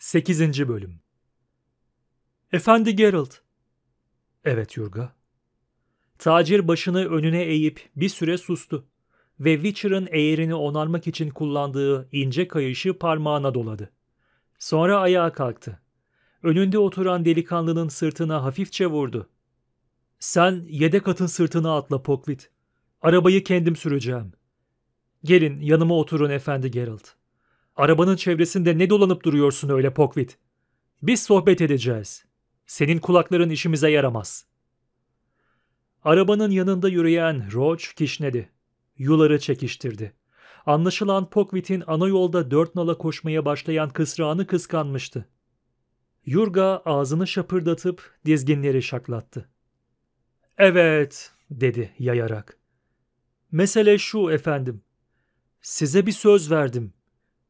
8. Bölüm Efendi Geralt Evet Yurga. Tacir başını önüne eğip bir süre sustu ve Witcher'ın eğerini onarmak için kullandığı ince kayışı parmağına doladı. Sonra ayağa kalktı. Önünde oturan delikanlının sırtına hafifçe vurdu. Sen yedek atın sırtına atla Poklit. Arabayı kendim süreceğim. Gelin yanıma oturun efendi Geralt. Arabanın çevresinde ne dolanıp duruyorsun öyle Pokvit? Biz sohbet edeceğiz. Senin kulakların işimize yaramaz. Arabanın yanında yürüyen Roach kişnedi. Yuları çekiştirdi. Anlaşılan Pokvit'in ana yolda dört nala koşmaya başlayan kısrağını kıskanmıştı. Yurga ağzını şapırdatıp dizginleri şaklattı. Evet, dedi yayarak. Mesele şu efendim. Size bir söz verdim.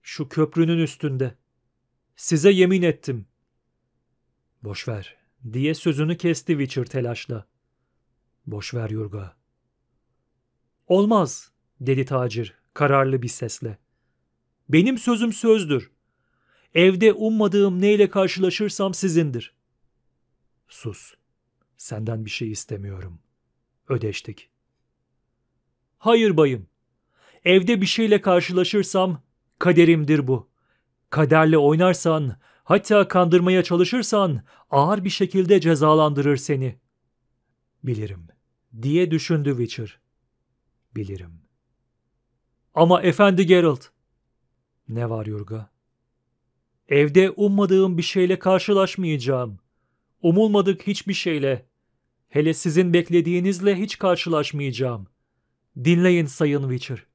Şu köprünün üstünde. Size yemin ettim. Boşver, diye sözünü kesti Witcher telaşla. Boşver Yurga. Olmaz, dedi tacir kararlı bir sesle. Benim sözüm sözdür. Evde ummadığım neyle karşılaşırsam sizindir. Sus. Senden bir şey istemiyorum. Ödeştik. Hayır bayım. Evde bir şeyle karşılaşırsam Kaderimdir bu. Kaderle oynarsan, hatta kandırmaya çalışırsan ağır bir şekilde cezalandırır seni. Bilirim, diye düşündü Witcher. Bilirim. Ama efendi Geralt. Ne var Yurga? Evde ummadığım bir şeyle karşılaşmayacağım. Umulmadık hiçbir şeyle. Hele sizin beklediğinizle hiç karşılaşmayacağım. Dinleyin Sayın Witcher.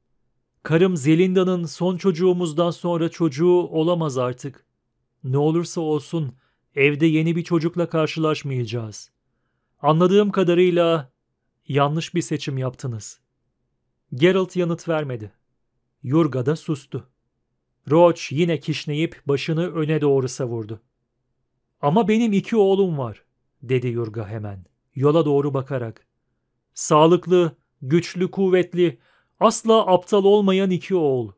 Karım Zelinda'nın son çocuğumuzdan sonra çocuğu olamaz artık. Ne olursa olsun evde yeni bir çocukla karşılaşmayacağız. Anladığım kadarıyla yanlış bir seçim yaptınız. Geralt yanıt vermedi. Yurga da sustu. Roach yine kişneyip başını öne doğru savurdu. Ama benim iki oğlum var, dedi Yurga hemen, yola doğru bakarak. Sağlıklı, güçlü, kuvvetli, asla aptal olmayan iki oğul.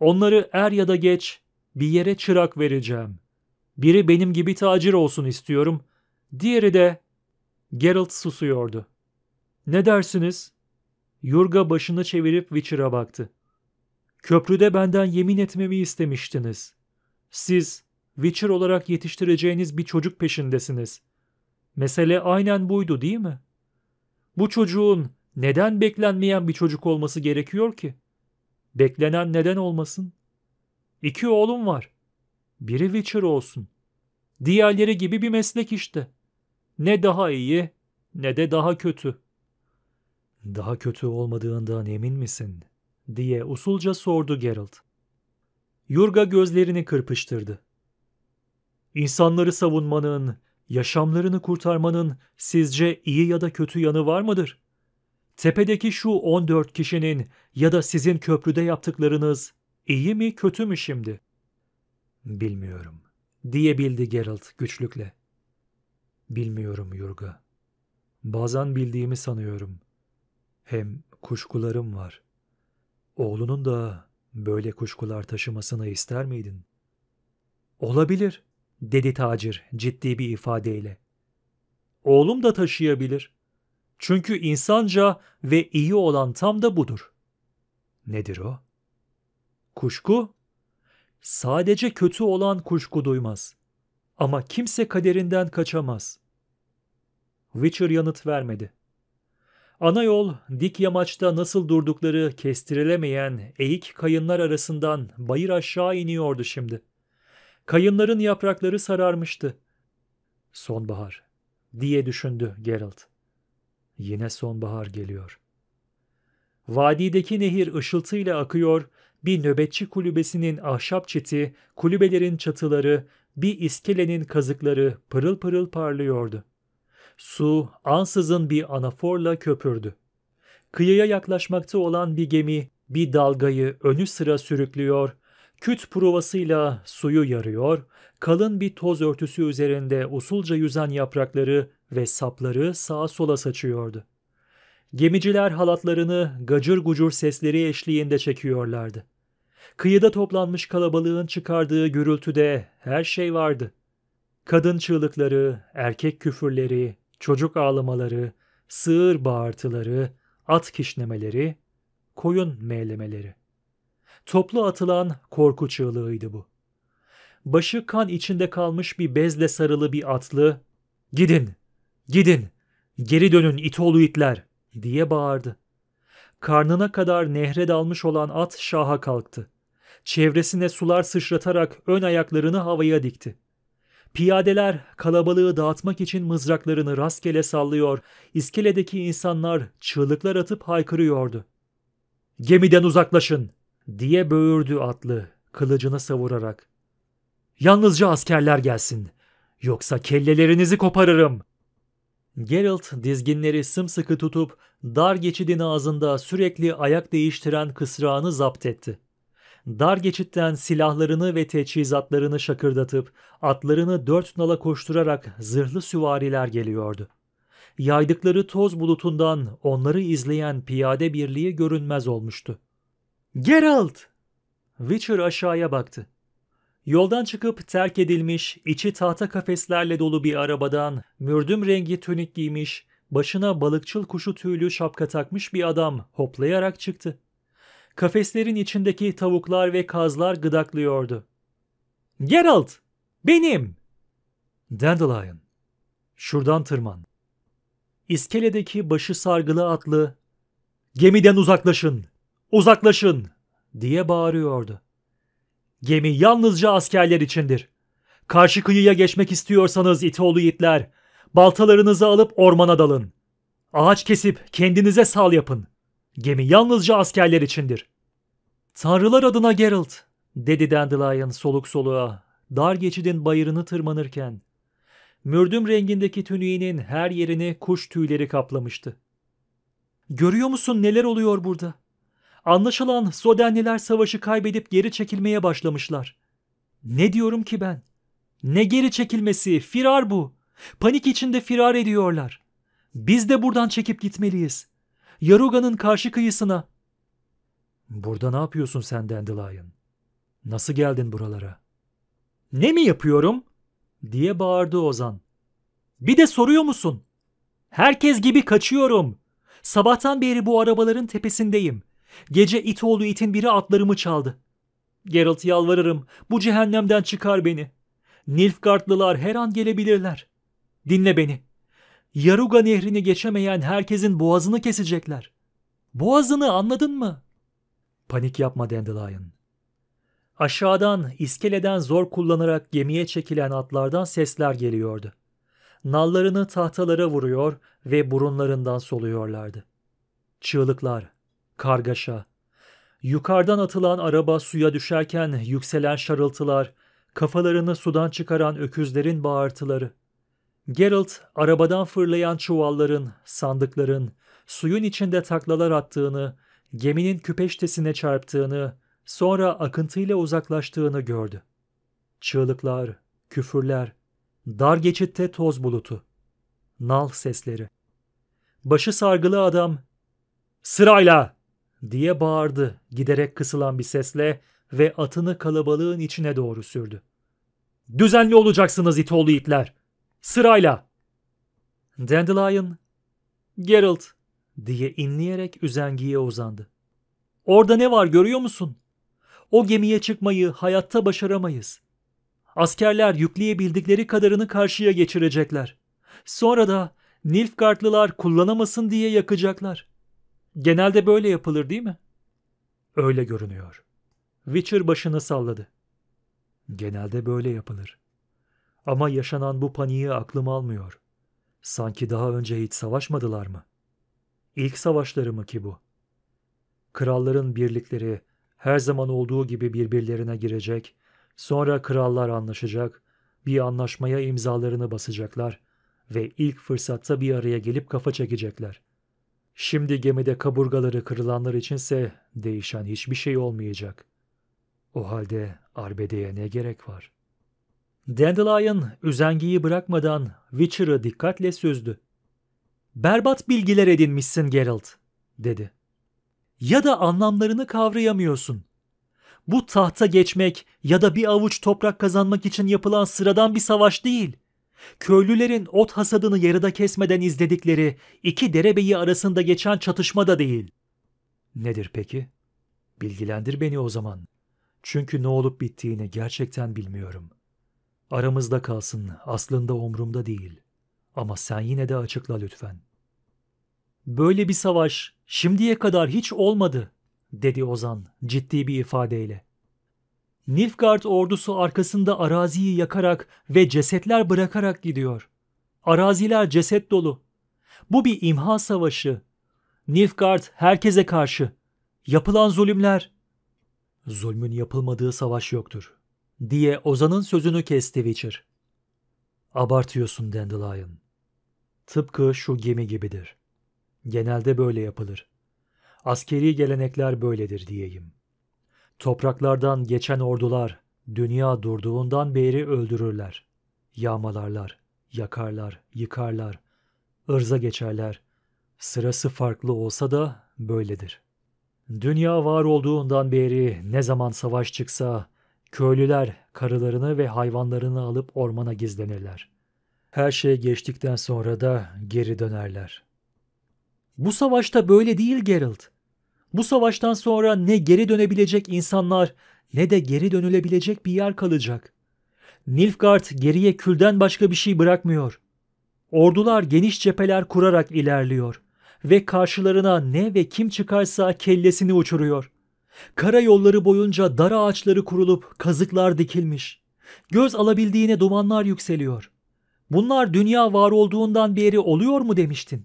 Onları er ya da geç bir yere çırak vereceğim. Biri benim gibi tacir olsun istiyorum, diğeri de... Geralt susuyordu. Ne dersiniz? Yurga başını çevirip Witcher'a baktı. Köprüde benden yemin etmemi istemiştiniz. Siz Witcher olarak yetiştireceğiniz bir çocuk peşindesiniz. Mesele aynen buydu değil mi? Bu çocuğun neden beklenmeyen bir çocuk olması gerekiyor ki? Beklenen neden olmasın? İki oğlum var. Biri Witcher olsun. Diğerleri gibi bir meslek işte. Ne daha iyi ne de daha kötü. Daha kötü olmadığından emin misin? diye usulca sordu Geralt. Yurga gözlerini kırpıştırdı. İnsanları savunmanın, yaşamlarını kurtarmanın sizce iyi ya da kötü yanı var mıdır? Tepedeki şu 14 kişinin ya da sizin köprüde yaptıklarınız iyi mi kötü mü şimdi? Bilmiyorum, diyebildi Geralt güçlükle. Bilmiyorum Yurga. Bazen bildiğimi sanıyorum. Hem kuşkularım var. Oğlunun da böyle kuşkular taşımasını ister miydin? Olabilir, dedi tacir ciddi bir ifadeyle. Oğlum da taşıyabilir. Çünkü insanca ve iyi olan tam da budur. Nedir o? Kuşku, sadece kötü olan kuşku duymaz. Ama kimse kaderinden kaçamaz. Witcher yanıt vermedi. Ana yol, dik yamaçta nasıl durdukları kestirilemeyen eğik kayınlar arasından bayır aşağı iniyordu şimdi. Kayınların yaprakları sararmıştı. Sonbahar, diye düşündü Geralt. Yine sonbahar geliyor. Vadideki nehir ışıltıyla akıyor, bir nöbetçi kulübesinin ahşap çiti, kulübelerin çatıları, bir iskelenin kazıkları pırıl pırıl parlıyordu. Su ansızın bir anaforla köpürdü. Kıyıya yaklaşmakta olan bir gemi bir dalgayı önü sıra sürüklüyor, küt provasıyla suyu yarıyor, kalın bir toz örtüsü üzerinde usulca yüzen yaprakları ve sapları sağa sola saçıyordu. Gemiciler halatlarını gacır gucur sesleri eşliğinde çekiyorlardı. Kıyıda toplanmış kalabalığın çıkardığı gürültüde her şey vardı. Kadın çığlıkları, erkek küfürleri, çocuk ağlamaları, sığır bağırtıları, at kişnemeleri, koyun meylemeleri. Toplu atılan korku çığlığıydı bu. Başı kan içinde kalmış bir bezle sarılı bir atlı, ''Gidin, Gidin, geri dönün itoğlu itler diye bağırdı. Karnına kadar nehre dalmış olan at şaha kalktı. Çevresine sular sıçratarak ön ayaklarını havaya dikti. Piyadeler kalabalığı dağıtmak için mızraklarını rastgele sallıyor, iskeledeki insanlar çığlıklar atıp haykırıyordu. ''Gemiden uzaklaşın!'' diye böğürdü atlı, kılıcını savurarak. ''Yalnızca askerler gelsin, yoksa kellelerinizi koparırım.'' Geralt dizginleri sımsıkı tutup dar geçidin ağzında sürekli ayak değiştiren kısrağını zapt etti. Dar geçitten silahlarını ve teçhizatlarını şakırdatıp atlarını dört nala koşturarak zırhlı süvariler geliyordu. Yaydıkları toz bulutundan onları izleyen piyade birliği görünmez olmuştu. Geralt! Witcher aşağıya baktı. Yoldan çıkıp terk edilmiş, içi tahta kafeslerle dolu bir arabadan, mürdüm rengi tünik giymiş, başına balıkçıl kuşu tüylü şapka takmış bir adam hoplayarak çıktı. Kafeslerin içindeki tavuklar ve kazlar gıdaklıyordu. Geralt! Benim! Dandelion. Şuradan tırman. İskeledeki başı sargılı atlı, ''Gemiden uzaklaşın! Uzaklaşın!'' diye bağırıyordu. Gemi yalnızca askerler içindir. Karşı kıyıya geçmek istiyorsanız İtoğlu yiğitler, baltalarınızı alıp ormana dalın. Ağaç kesip kendinize sal yapın. Gemi yalnızca askerler içindir. Tanrılar adına Geralt, dedi Dandelion soluk soluğa, dar geçidin bayırını tırmanırken. Mürdüm rengindeki tünüğünün her yerini kuş tüyleri kaplamıştı. Görüyor musun neler oluyor burada? Anlaşılan Sodenliler savaşı kaybedip geri çekilmeye başlamışlar. Ne diyorum ki ben? Ne geri çekilmesi, firar bu. Panik içinde firar ediyorlar. Biz de buradan çekip gitmeliyiz. Yaruga'nın karşı kıyısına. Burada ne yapıyorsun sen Dandelion? Nasıl geldin buralara? Ne mi yapıyorum? diye bağırdı Ozan. Bir de soruyor musun? Herkes gibi kaçıyorum. Sabahtan beri bu arabaların tepesindeyim. Gece it oğlu itin biri atlarımı çaldı. Geralt yalvarırım. Bu cehennemden çıkar beni. Nilfgaardlılar her an gelebilirler. Dinle beni. Yaruga nehrini geçemeyen herkesin boğazını kesecekler. Boğazını anladın mı? Panik yapma Dandelion. Aşağıdan iskeleden zor kullanarak gemiye çekilen atlardan sesler geliyordu. Nallarını tahtalara vuruyor ve burunlarından soluyorlardı. Çığlıklar, Kargaşa Yukarıdan atılan araba suya düşerken yükselen şarıltılar, kafalarını sudan çıkaran öküzlerin bağırtıları. Geralt, arabadan fırlayan çuvalların, sandıkların, suyun içinde taklalar attığını, geminin küpeştesine çarptığını, sonra akıntıyla uzaklaştığını gördü. Çığlıklar, küfürler, dar geçitte toz bulutu, nal sesleri. Başı sargılı adam, ''Sırayla!'' diye bağırdı giderek kısılan bir sesle ve atını kalabalığın içine doğru sürdü. Düzenli olacaksınız itoğlu itler. Sırayla. Dandelion, Geralt diye inleyerek üzengiye uzandı. Orada ne var görüyor musun? O gemiye çıkmayı hayatta başaramayız. Askerler yükleyebildikleri kadarını karşıya geçirecekler. Sonra da Nilfgaardlılar kullanamasın diye yakacaklar. Genelde böyle yapılır değil mi? Öyle görünüyor. Witcher başını salladı. Genelde böyle yapılır. Ama yaşanan bu paniği aklım almıyor. Sanki daha önce hiç savaşmadılar mı? İlk savaşları mı ki bu? Kralların birlikleri her zaman olduğu gibi birbirlerine girecek, sonra krallar anlaşacak, bir anlaşmaya imzalarını basacaklar ve ilk fırsatta bir araya gelip kafa çekecekler.'' Şimdi gemide kaburgaları kırılanlar içinse değişen hiçbir şey olmayacak. O halde arbedeye ne gerek var? Dandelion üzengiyi bırakmadan Witcher'ı dikkatle süzdü. Berbat bilgiler edinmişsin Geralt, dedi. Ya da anlamlarını kavrayamıyorsun. Bu tahta geçmek ya da bir avuç toprak kazanmak için yapılan sıradan bir savaş değil. Köylülerin ot hasadını yarıda kesmeden izledikleri iki derebeyi arasında geçen çatışma da değil. Nedir peki? Bilgilendir beni o zaman. Çünkü ne olup bittiğini gerçekten bilmiyorum. Aramızda kalsın, aslında umrumda değil. Ama sen yine de açıkla lütfen. Böyle bir savaş şimdiye kadar hiç olmadı, dedi Ozan ciddi bir ifadeyle. Nilfgaard ordusu arkasında araziyi yakarak ve cesetler bırakarak gidiyor. Araziler ceset dolu. Bu bir imha savaşı. Nilfgaard herkese karşı. Yapılan zulümler. Zulmün yapılmadığı savaş yoktur. Diye Ozan'ın sözünü kesti Witcher. Abartıyorsun Dandelion. Tıpkı şu gemi gibidir. Genelde böyle yapılır. Askeri gelenekler böyledir diyeyim.'' Topraklardan geçen ordular dünya durduğundan beri öldürürler. Yağmalarlar, yakarlar, yıkarlar, ırza geçerler. Sırası farklı olsa da böyledir. Dünya var olduğundan beri ne zaman savaş çıksa köylüler karılarını ve hayvanlarını alıp ormana gizlenirler. Her şey geçtikten sonra da geri dönerler. Bu savaşta böyle değil Geralt. Bu savaştan sonra ne geri dönebilecek insanlar ne de geri dönülebilecek bir yer kalacak. Nilfgaard geriye külden başka bir şey bırakmıyor. Ordular geniş cepheler kurarak ilerliyor ve karşılarına ne ve kim çıkarsa kellesini uçuruyor. Kara yolları boyunca dar ağaçları kurulup kazıklar dikilmiş. Göz alabildiğine dumanlar yükseliyor. Bunlar dünya var olduğundan beri oluyor mu demiştin?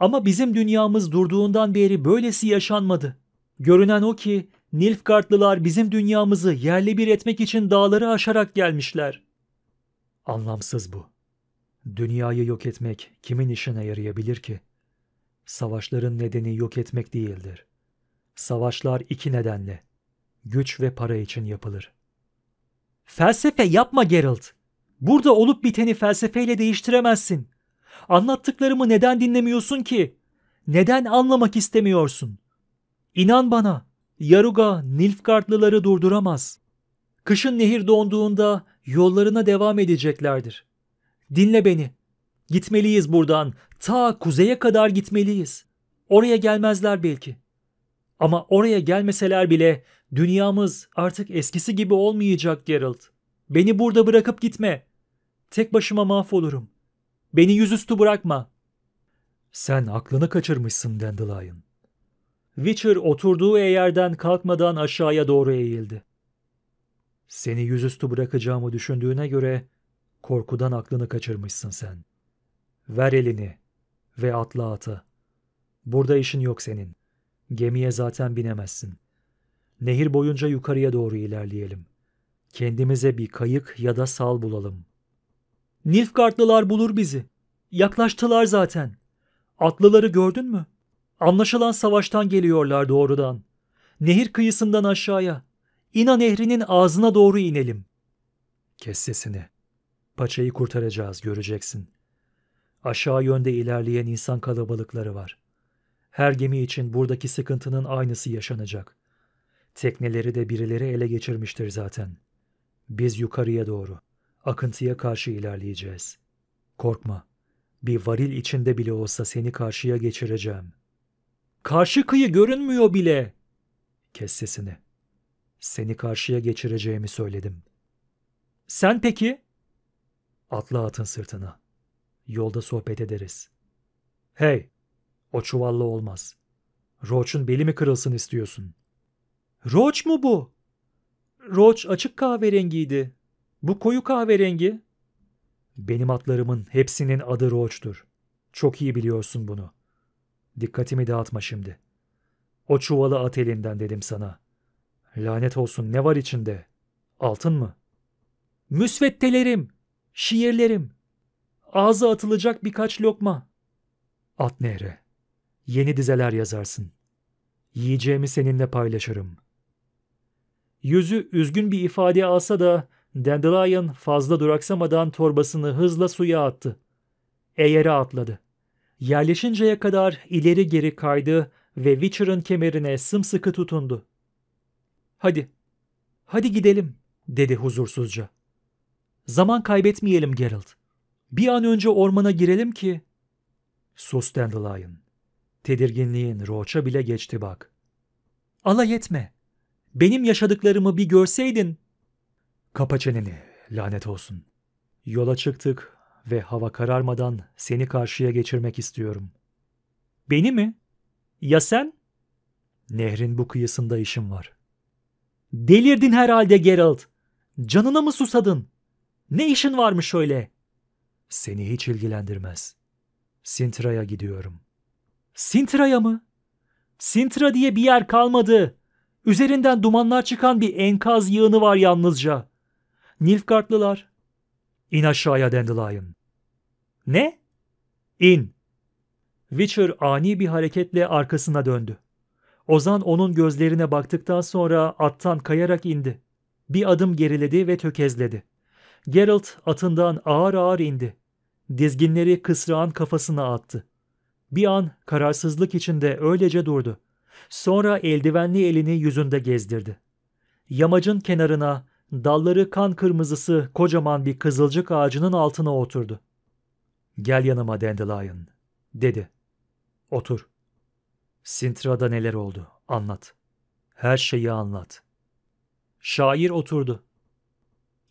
Ama bizim dünyamız durduğundan beri böylesi yaşanmadı. Görünen o ki Nilfgaardlılar bizim dünyamızı yerle bir etmek için dağları aşarak gelmişler. Anlamsız bu. Dünyayı yok etmek kimin işine yarayabilir ki? Savaşların nedeni yok etmek değildir. Savaşlar iki nedenle. Güç ve para için yapılır. Felsefe yapma Geralt. Burada olup biteni felsefeyle değiştiremezsin. Anlattıklarımı neden dinlemiyorsun ki? Neden anlamak istemiyorsun? İnan bana, Yaruga Nilfgaardlıları durduramaz. Kışın nehir donduğunda yollarına devam edeceklerdir. Dinle beni. Gitmeliyiz buradan. Ta kuzeye kadar gitmeliyiz. Oraya gelmezler belki. Ama oraya gelmeseler bile dünyamız artık eskisi gibi olmayacak Geralt. Beni burada bırakıp gitme. Tek başıma mahvolurum. Beni yüzüstü bırakma. Sen aklını kaçırmışsın Dandelion. Witcher oturduğu yerden kalkmadan aşağıya doğru eğildi. Seni yüzüstü bırakacağımı düşündüğüne göre korkudan aklını kaçırmışsın sen. Ver elini ve atla ata. Burada işin yok senin. Gemiye zaten binemezsin. Nehir boyunca yukarıya doğru ilerleyelim. Kendimize bir kayık ya da sal bulalım. Nilfgaardlılar bulur bizi. Yaklaştılar zaten. Atlıları gördün mü? Anlaşılan savaştan geliyorlar doğrudan. Nehir kıyısından aşağıya. İna nehrinin ağzına doğru inelim. Kes sesini. Paçayı kurtaracağız göreceksin. Aşağı yönde ilerleyen insan kalabalıkları var. Her gemi için buradaki sıkıntının aynısı yaşanacak. Tekneleri de birileri ele geçirmiştir zaten. Biz yukarıya doğru akıntıya karşı ilerleyeceğiz. Korkma, bir varil içinde bile olsa seni karşıya geçireceğim. Karşı kıyı görünmüyor bile. Kes sesini. Seni karşıya geçireceğimi söyledim. Sen peki? Atla atın sırtına. Yolda sohbet ederiz. Hey, o çuvalla olmaz. Roach'un beli mi kırılsın istiyorsun? Roach mu bu? Roach açık kahverengiydi. Bu koyu kahverengi. Benim atlarımın hepsinin adı Roach'tur. Çok iyi biliyorsun bunu. Dikkatimi dağıtma şimdi. O çuvalı at elinden dedim sana. Lanet olsun ne var içinde? Altın mı? Müsveddelerim, şiirlerim. Ağza atılacak birkaç lokma. At nehre. Yeni dizeler yazarsın. Yiyeceğimi seninle paylaşırım. Yüzü üzgün bir ifade alsa da Dandelion fazla duraksamadan torbasını hızla suya attı. Eğere atladı. Yerleşinceye kadar ileri geri kaydı ve Witcher'ın kemerine sımsıkı tutundu. Hadi, hadi gidelim dedi huzursuzca. Zaman kaybetmeyelim Geralt. Bir an önce ormana girelim ki... Sus Dandelion. Tedirginliğin Roach'a bile geçti bak. Alay etme. Benim yaşadıklarımı bir görseydin Kapa çeneni, lanet olsun. Yola çıktık ve hava kararmadan seni karşıya geçirmek istiyorum. Beni mi? Ya sen? Nehrin bu kıyısında işim var. Delirdin herhalde Geralt. Canına mı susadın? Ne işin varmış öyle? Seni hiç ilgilendirmez. Sintra'ya gidiyorum. Sintra'ya mı? Sintra diye bir yer kalmadı. Üzerinden dumanlar çıkan bir enkaz yığını var yalnızca. Nilfgaardlılar. İn aşağıya Dandelion. Ne? İn. Witcher ani bir hareketle arkasına döndü. Ozan onun gözlerine baktıktan sonra attan kayarak indi. Bir adım geriledi ve tökezledi. Geralt atından ağır ağır indi. Dizginleri kısrağın kafasına attı. Bir an kararsızlık içinde öylece durdu. Sonra eldivenli elini yüzünde gezdirdi. Yamacın kenarına dalları kan kırmızısı kocaman bir kızılcık ağacının altına oturdu. ''Gel yanıma Dandelion.'' dedi. ''Otur.'' Sintra'da neler oldu? Anlat. Her şeyi anlat. Şair oturdu.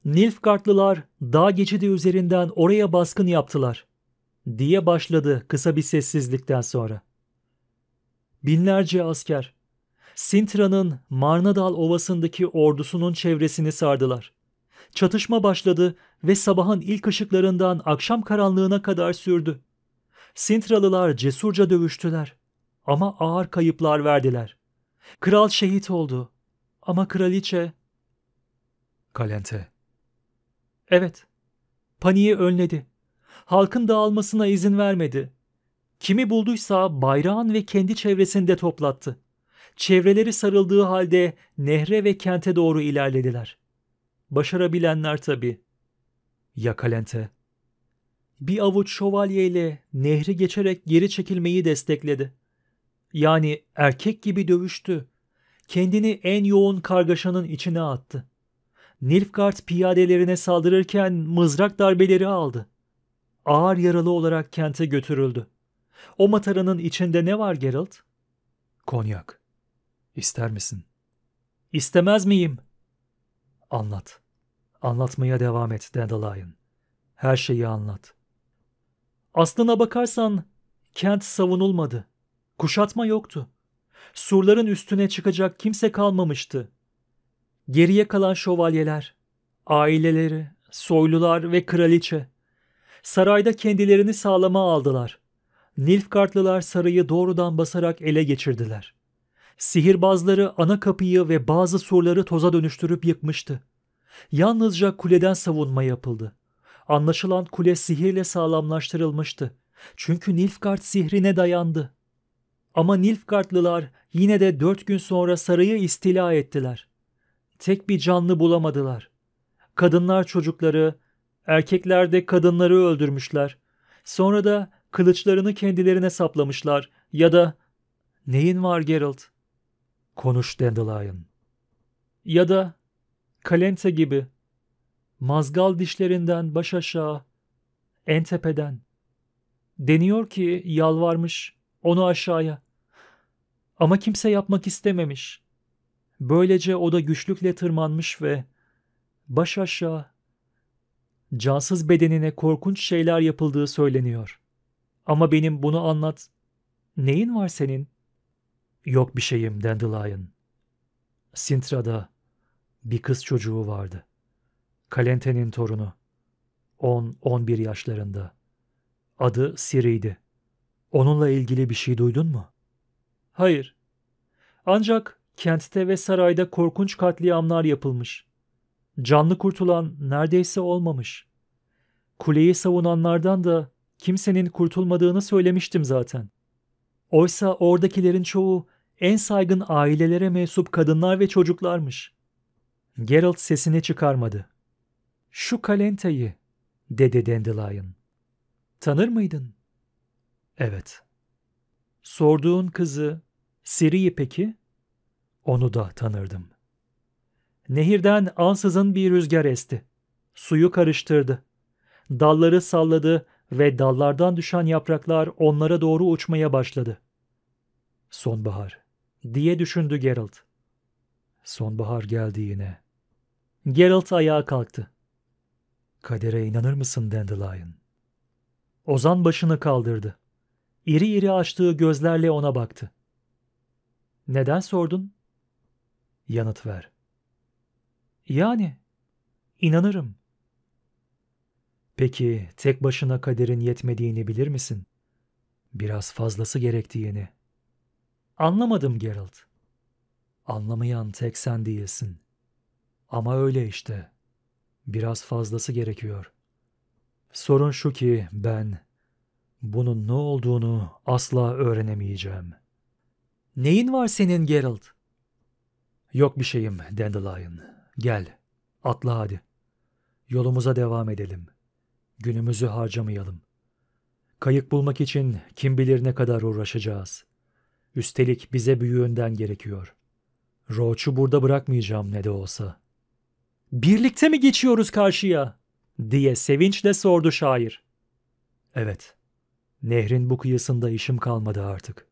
Nilfgaardlılar dağ geçidi üzerinden oraya baskın yaptılar diye başladı kısa bir sessizlikten sonra. Binlerce asker, Sintra'nın Marnadal Ovası'ndaki ordusunun çevresini sardılar. Çatışma başladı ve sabahın ilk ışıklarından akşam karanlığına kadar sürdü. Sintralılar cesurca dövüştüler ama ağır kayıplar verdiler. Kral şehit oldu ama kraliçe... Kalente. Evet, paniği önledi. Halkın dağılmasına izin vermedi. Kimi bulduysa bayrağın ve kendi çevresinde toplattı. Çevreleri sarıldığı halde nehre ve kente doğru ilerlediler. Başarabilenler tabii. Ya kalente? Bir avuç şövalyeyle nehri geçerek geri çekilmeyi destekledi. Yani erkek gibi dövüştü. Kendini en yoğun kargaşanın içine attı. Nilfgaard piyadelerine saldırırken mızrak darbeleri aldı. Ağır yaralı olarak kente götürüldü. O mataranın içinde ne var Geralt? Konyak. İster misin? İstemez miyim? Anlat. Anlatmaya devam et Dandelion. Her şeyi anlat. Aslına bakarsan kent savunulmadı. Kuşatma yoktu. Surların üstüne çıkacak kimse kalmamıştı. Geriye kalan şövalyeler, aileleri, soylular ve kraliçe. Sarayda kendilerini sağlama aldılar. Nilfgaardlılar sarayı doğrudan basarak ele geçirdiler. Sihirbazları ana kapıyı ve bazı surları toza dönüştürüp yıkmıştı. Yalnızca kuleden savunma yapıldı. Anlaşılan kule sihirle sağlamlaştırılmıştı. Çünkü Nilfgaard sihrine dayandı. Ama Nilfgaardlılar yine de dört gün sonra sarayı istila ettiler. Tek bir canlı bulamadılar. Kadınlar çocukları, erkekler de kadınları öldürmüşler. Sonra da kılıçlarını kendilerine saplamışlar ya da ''Neyin var Geralt?'' Konuş Dandelion. Ya da kalente gibi mazgal dişlerinden baş aşağı en tepeden. Deniyor ki yalvarmış onu aşağıya. Ama kimse yapmak istememiş. Böylece o da güçlükle tırmanmış ve baş aşağı cansız bedenine korkunç şeyler yapıldığı söyleniyor. Ama benim bunu anlat. Neyin var senin? Yok bir şeyim Dandelion. Sintra'da bir kız çocuğu vardı. Kalente'nin torunu. 10-11 yaşlarında. Adı Siri'ydi. Onunla ilgili bir şey duydun mu? Hayır. Ancak kentte ve sarayda korkunç katliamlar yapılmış. Canlı kurtulan neredeyse olmamış. Kuleyi savunanlardan da kimsenin kurtulmadığını söylemiştim zaten. Oysa oradakilerin çoğu en saygın ailelere mensup kadınlar ve çocuklarmış. Geralt sesini çıkarmadı. Şu kalentayı, dedi Dandelion. Tanır mıydın? Evet. Sorduğun kızı, Siri'yi peki? Onu da tanırdım. Nehirden ansızın bir rüzgar esti. Suyu karıştırdı. Dalları salladı ve dallardan düşen yapraklar onlara doğru uçmaya başladı. Sonbahar diye düşündü Geralt. Sonbahar geldi yine. Geralt ayağa kalktı. Kadere inanır mısın Dandelion? Ozan başını kaldırdı. İri iri açtığı gözlerle ona baktı. Neden sordun? Yanıt ver. Yani, inanırım. Peki tek başına kaderin yetmediğini bilir misin? Biraz fazlası gerektiğini. Anlamadım Geralt. Anlamayan tek sen değilsin. Ama öyle işte. Biraz fazlası gerekiyor. Sorun şu ki ben bunun ne olduğunu asla öğrenemeyeceğim. Neyin var senin Geralt? Yok bir şeyim Dandelion. Gel, atla hadi. Yolumuza devam edelim. Günümüzü harcamayalım. Kayık bulmak için kim bilir ne kadar uğraşacağız.'' Üstelik bize büyüğünden gerekiyor. Roach'u burada bırakmayacağım ne de olsa. Birlikte mi geçiyoruz karşıya? diye sevinçle sordu şair. Evet. Nehrin bu kıyısında işim kalmadı artık.